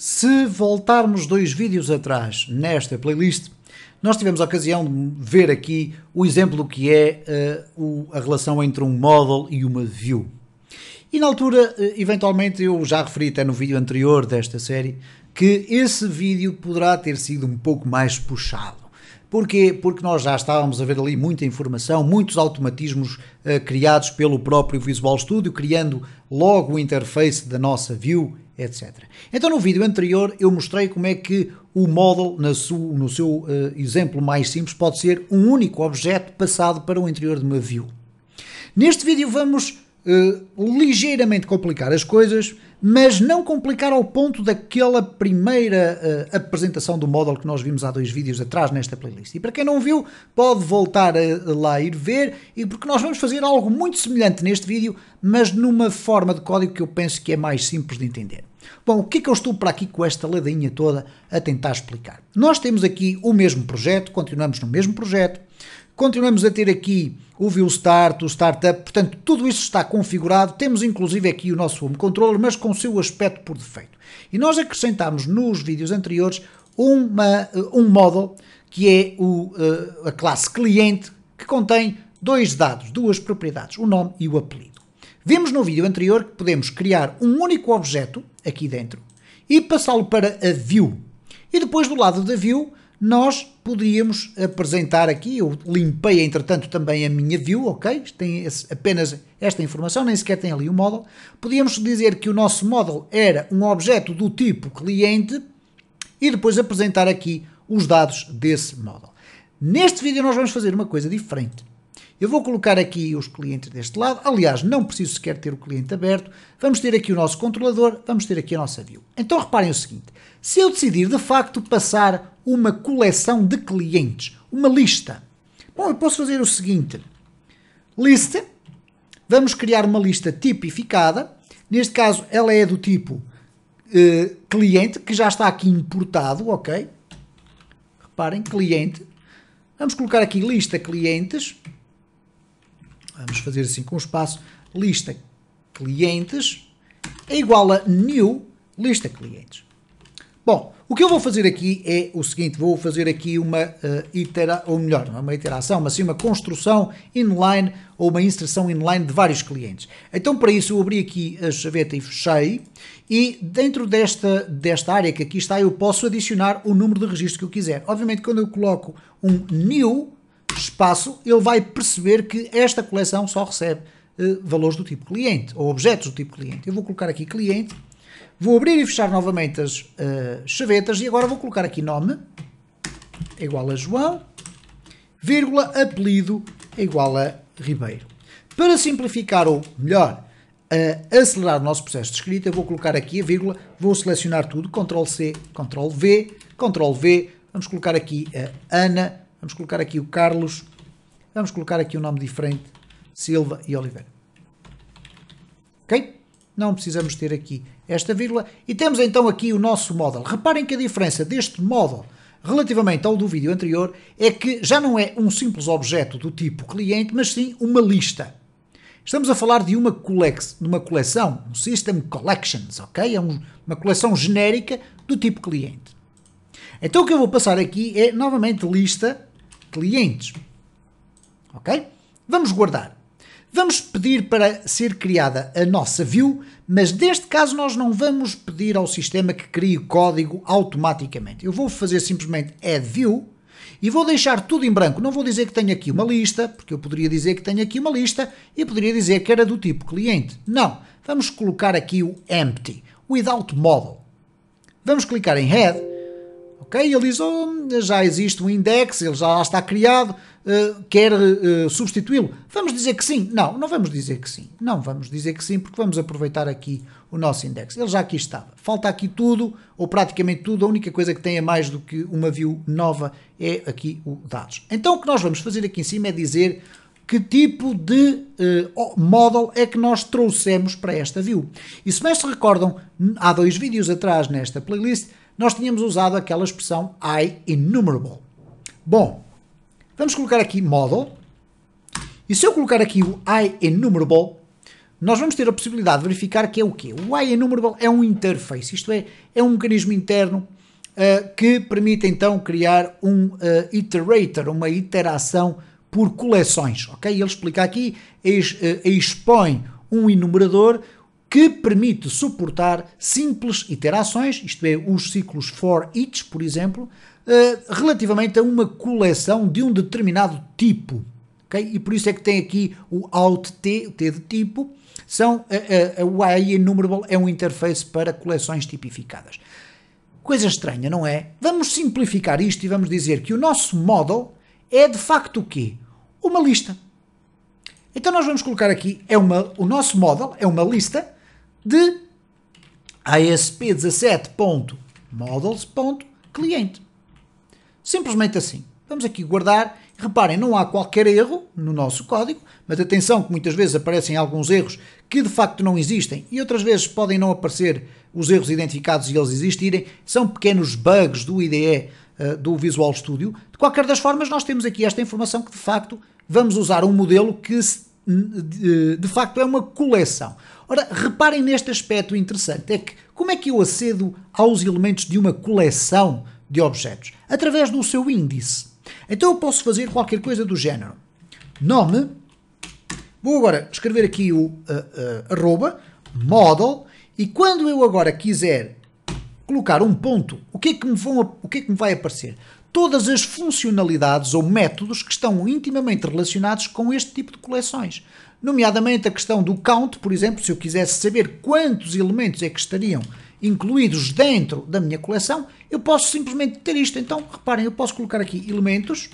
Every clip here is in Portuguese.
Se voltarmos dois vídeos atrás nesta playlist, nós tivemos a ocasião de ver aqui o exemplo que é uh, o, a relação entre um model e uma view. E na altura, uh, eventualmente, eu já referi até no vídeo anterior desta série que esse vídeo poderá ter sido um pouco mais puxado. Porquê? Porque nós já estávamos a ver ali muita informação, muitos automatismos uh, criados pelo próprio Visual Studio, criando logo o interface da nossa view etc. Então no vídeo anterior eu mostrei como é que o model, no seu eh, exemplo mais simples, pode ser um único objeto passado para o interior de uma view. Neste vídeo vamos eh, ligeiramente complicar as coisas, mas não complicar ao ponto daquela primeira uh, apresentação do módulo que nós vimos há dois vídeos atrás nesta playlist. E para quem não viu, pode voltar a, eh, a lá ir ver, e porque nós vamos fazer algo muito semelhante neste vídeo, mas numa forma de código que eu penso que é mais simples de entender. Bom, o que é que eu estou para aqui com esta ladainha toda a tentar explicar? Nós temos aqui o mesmo projeto, continuamos no mesmo projeto, Continuamos a ter aqui o View Start, o Startup, portanto, tudo isso está configurado. Temos inclusive aqui o nosso home controller, mas com o seu aspecto por defeito. E nós acrescentámos nos vídeos anteriores uma, eh, um módulo que é o, eh, a classe cliente, que contém dois dados, duas propriedades, o nome e o apelido. Vimos no vídeo anterior que podemos criar um único objeto aqui dentro e passá-lo para a view. E depois do lado da view, nós poderíamos apresentar aqui, eu limpei entretanto também a minha view, ok? Tem esse, apenas esta informação, nem sequer tem ali o um model. Podíamos dizer que o nosso model era um objeto do tipo cliente e depois apresentar aqui os dados desse model. Neste vídeo nós vamos fazer uma coisa diferente. Eu vou colocar aqui os clientes deste lado, aliás, não preciso sequer ter o cliente aberto, vamos ter aqui o nosso controlador, vamos ter aqui a nossa view. Então reparem o seguinte, se eu decidir de facto passar uma coleção de clientes, uma lista, bom, eu posso fazer o seguinte, list, vamos criar uma lista tipificada, neste caso ela é do tipo eh, cliente, que já está aqui importado, ok? Reparem, cliente, vamos colocar aqui lista clientes, Vamos fazer assim com o espaço. Lista clientes é igual a new lista clientes. Bom, o que eu vou fazer aqui é o seguinte, vou fazer aqui uma uh, eh, iteração, ou melhor, não é uma iteração, mas sim uma construção inline ou uma inserção inline de vários clientes. Então para isso eu abri aqui a chaveta e fechei e dentro desta, desta área que aqui está eu posso adicionar o número de registro que eu quiser. Obviamente quando eu coloco um new, espaço, ele vai perceber que esta coleção só recebe uh, valores do tipo cliente ou objetos do tipo cliente. Eu vou colocar aqui cliente, vou abrir e fechar novamente as uh, chavetas e agora vou colocar aqui nome é igual a João, vírgula, apelido é igual a Ribeiro. Para simplificar ou melhor, uh, acelerar o nosso processo de escrita, vou colocar aqui a vírgula, vou selecionar tudo, Ctrl C, Ctrl V, Ctrl V, vamos colocar aqui a Ana, Vamos colocar aqui o Carlos. Vamos colocar aqui um nome diferente. Silva e Oliveira. Ok? Não precisamos ter aqui esta vírgula. E temos então aqui o nosso model. Reparem que a diferença deste model relativamente ao do vídeo anterior é que já não é um simples objeto do tipo cliente, mas sim uma lista. Estamos a falar de uma, colex, de uma coleção, um System Collections, ok? É um, uma coleção genérica do tipo cliente. Então o que eu vou passar aqui é novamente lista clientes. Ok? Vamos guardar. Vamos pedir para ser criada a nossa view, mas neste caso nós não vamos pedir ao sistema que crie o código automaticamente. Eu vou fazer simplesmente add view e vou deixar tudo em branco. Não vou dizer que tenho aqui uma lista, porque eu poderia dizer que tenho aqui uma lista e poderia dizer que era do tipo cliente. Não. Vamos colocar aqui o empty, without model. Vamos clicar em head Ok? Ele diz: oh, já existe um index, ele já está criado, uh, quer uh, substituí-lo. Vamos dizer que sim? Não, não vamos dizer que sim. Não vamos dizer que sim, porque vamos aproveitar aqui o nosso index. Ele já aqui estava. Falta aqui tudo, ou praticamente tudo. A única coisa que tem a é mais do que uma view nova é aqui o dados. Então o que nós vamos fazer aqui em cima é dizer que tipo de uh, model é que nós trouxemos para esta view. E se bem se recordam, há dois vídeos atrás nesta playlist nós tínhamos usado aquela expressão I enumerable. Bom, vamos colocar aqui model. E se eu colocar aqui o I enumerable, nós vamos ter a possibilidade de verificar que é o quê? O I enumerable é um interface, isto é, é um mecanismo interno uh, que permite então criar um uh, iterator, uma iteração por coleções, ok? Ele explica aqui, ex, uh, expõe um enumerador que permite suportar simples iterações, isto é, os ciclos for each, por exemplo, eh, relativamente a uma coleção de um determinado tipo. Okay? E por isso é que tem aqui o alt T, o T de tipo, são, eh, eh, a, a, a UI Enumerable é um interface para coleções tipificadas. Coisa estranha, não é? Vamos simplificar isto e vamos dizer que o nosso model é de facto o quê? Uma lista. Então nós vamos colocar aqui, é uma, o nosso model é uma lista de ASP17.models.cliente. Simplesmente assim. Vamos aqui guardar. Reparem, não há qualquer erro no nosso código, mas atenção que muitas vezes aparecem alguns erros que de facto não existem e outras vezes podem não aparecer os erros identificados e eles existirem. São pequenos bugs do IDE eh, do Visual Studio. De qualquer das formas, nós temos aqui esta informação que de facto vamos usar um modelo que de, facto é uma coleção. Ora, reparem neste aspecto interessante: é que como é que eu acedo aos elementos de uma coleção de objetos? Através do seu índice. Então eu posso fazer qualquer coisa do género. Nome. Vou agora escrever aqui o uh, uh, arroba, model, e quando eu agora quiser colocar um ponto, o que é que me, vão, o que, é que me vai aparecer? todas as funcionalidades ou métodos que estão intimamente relacionados com este tipo de coleções. Nomeadamente a questão do count, por exemplo, se eu quisesse saber quantos elementos é que estariam incluídos dentro da minha coleção, eu posso simplesmente ter isto. Então, reparem, eu posso colocar aqui elementos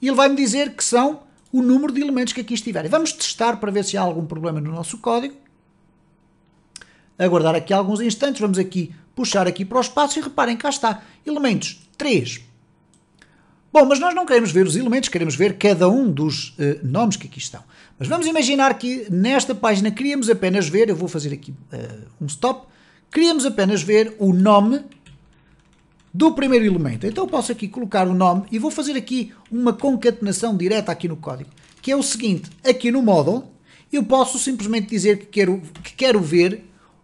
e ele vai-me dizer que são o número de elementos que aqui estiverem. Vamos testar para ver se há algum problema no nosso código. Aguardar aqui alguns instantes, vamos aqui puxar aqui para o espaço e reparem, cá está, elementos 3. Bom, mas nós não queremos ver os elementos, queremos ver cada um dos uh, nomes que aqui estão. Mas vamos imaginar que nesta página queríamos apenas ver, eu vou fazer aqui uh, um stop, queríamos apenas ver o nome do primeiro elemento. Então eu posso aqui colocar o nome e vou fazer aqui uma concatenação direta aqui no código, que é o seguinte, aqui no model eu posso simplesmente dizer que quero, que quero ver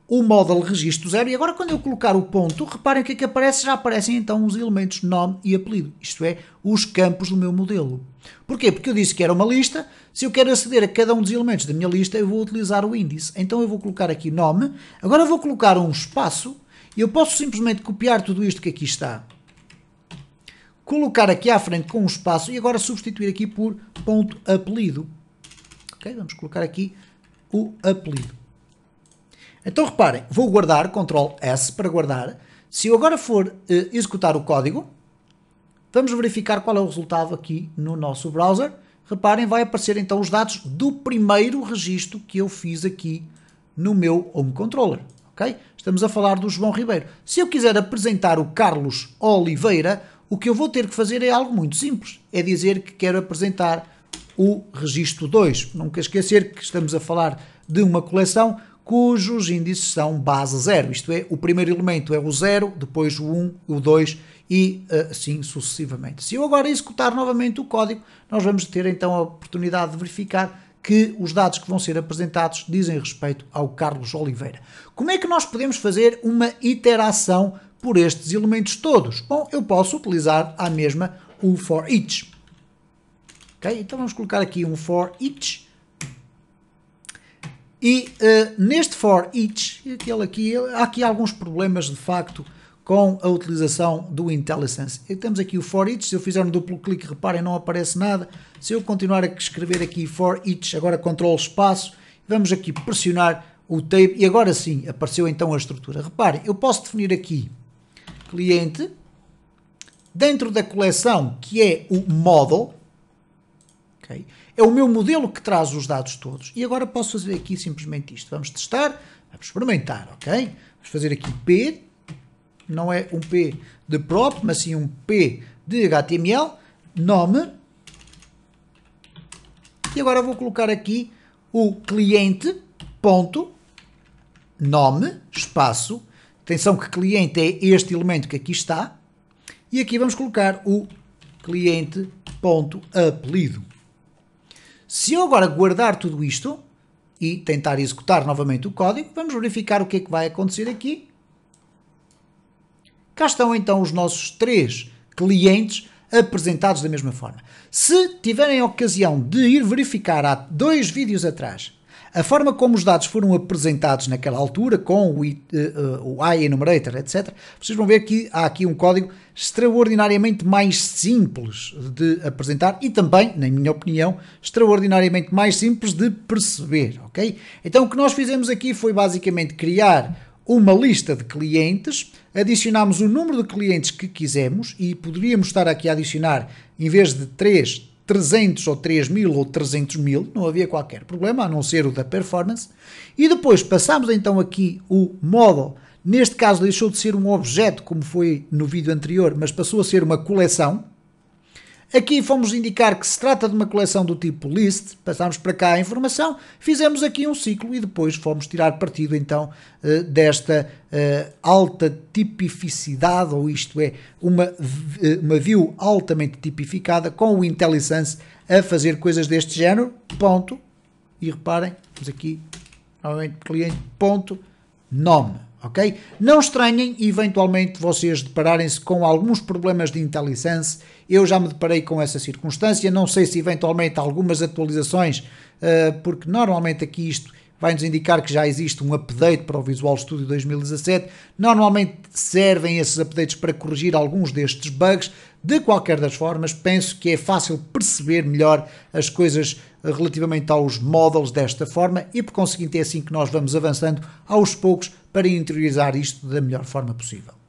o model registro zero e agora quando eu colocar o ponto, reparem o que é que aparece, já aparecem então os elementos nome e apelido, isto é, os campos do meu modelo. Porquê? Porque eu disse que era uma lista, se eu quero aceder a cada um dos elementos da minha lista, eu vou utilizar o índice. Então eu vou colocar aqui nome, agora vou colocar um espaço e eu posso simplesmente copiar tudo isto que aqui está. Colocar aqui à frente com um espaço e agora substituir aqui por ponto apelido. Ok, vamos colocar aqui o apelido. Então reparem, vou guardar, Ctrl S para guardar. Se eu agora for eh, executar o código, vamos verificar qual é o resultado aqui no nosso browser. Reparem, vai aparecer então os dados do primeiro registro que eu fiz aqui no meu home controller. Okay? Estamos a falar do João Ribeiro. Se eu quiser apresentar o Carlos Oliveira, o que eu vou ter que fazer é algo muito simples. É dizer que quero apresentar o registro 2. Nunca esquecer que estamos a falar de uma coleção cujos índices são base zero, isto é, o primeiro elemento é o zero, depois o 1, um, o 2 e eh, assim sucessivamente. Se eu agora executar novamente o código, nós vamos ter então a oportunidade de verificar que os dados que vão ser apresentados dizem respeito ao Carlos Oliveira. Como é que nós podemos fazer uma iteração por estes elementos todos? Bom, eu posso utilizar a mesma o for each. Então vamos colocar aqui um for each e uh, neste for each, aquele aqui, há aqui alguns problemas de facto com a utilização do IntelliSense. E temos aqui o for each, se eu fizer um duplo clique, reparem, não aparece nada. Se eu continuar a escrever aqui for each, agora controlo espaço, vamos aqui pressionar o tab e agora sim apareceu então a estrutura. Reparem, eu posso definir aqui cliente, dentro da coleção que é o model, okay, é o meu modelo que traz os dados todos. E agora posso fazer aqui simplesmente isto. Vamos testar, vamos experimentar, ok? Vamos fazer aqui P, não é um P de prop, mas sim um P de HTML, nome. E agora vou colocar aqui o cliente, ponto, nome, espaço. Atenção que cliente é este elemento que aqui está. E aqui vamos colocar o cliente, ponto, apelido. Se eu agora guardar tudo isto e tentar executar novamente o código, vamos verificar o que é que vai acontecer aqui. Cá estão então os nossos três clientes apresentados da mesma forma. Se tiverem a ocasião de ir verificar há dois vídeos atrás a forma como os dados foram apresentados naquela altura, com o, I, uh, uh, o iEnumerator, etc., vocês vão ver que há aqui um código extraordinariamente mais simples de apresentar e também, na minha opinião, extraordinariamente mais simples de perceber, ok? Então o que nós fizemos aqui foi basicamente criar uma lista de clientes, adicionámos o número de clientes que quisemos e poderíamos estar aqui a adicionar, em vez de 3, 300 ou 3 mil ou 300 mil, não havia qualquer problema, a não ser o da performance. E depois passamos então aqui o modo, neste caso deixou de ser um objeto, como foi no vídeo anterior, mas passou a ser uma coleção, Aqui fomos indicar que se trata de uma coleção do tipo list, passámos para cá a informação, fizemos aqui um ciclo e depois fomos tirar partido então eh, desta eh, alta tipificidade, ou isto é, uma, eh, uma view altamente tipificada com o IntelliSense a fazer coisas deste género, ponto, e reparem, temos aqui novamente cliente, ponto, nome, ok? Não estranhem eventualmente vocês depararem-se com alguns problemas de IntelliSense. Eu já me deparei com essa circunstância. Não sei se eventualmente algumas atualizações, uh, porque normalmente aqui isto vai-nos indicar que já existe um update para o Visual Studio 2017. Normalmente servem esses updates para corrigir alguns destes bugs. De qualquer das formas, penso que é fácil perceber melhor as coisas relativamente aos models desta forma e por conseguinte é assim que nós vamos avançando aos poucos para interiorizar isto da melhor forma possível.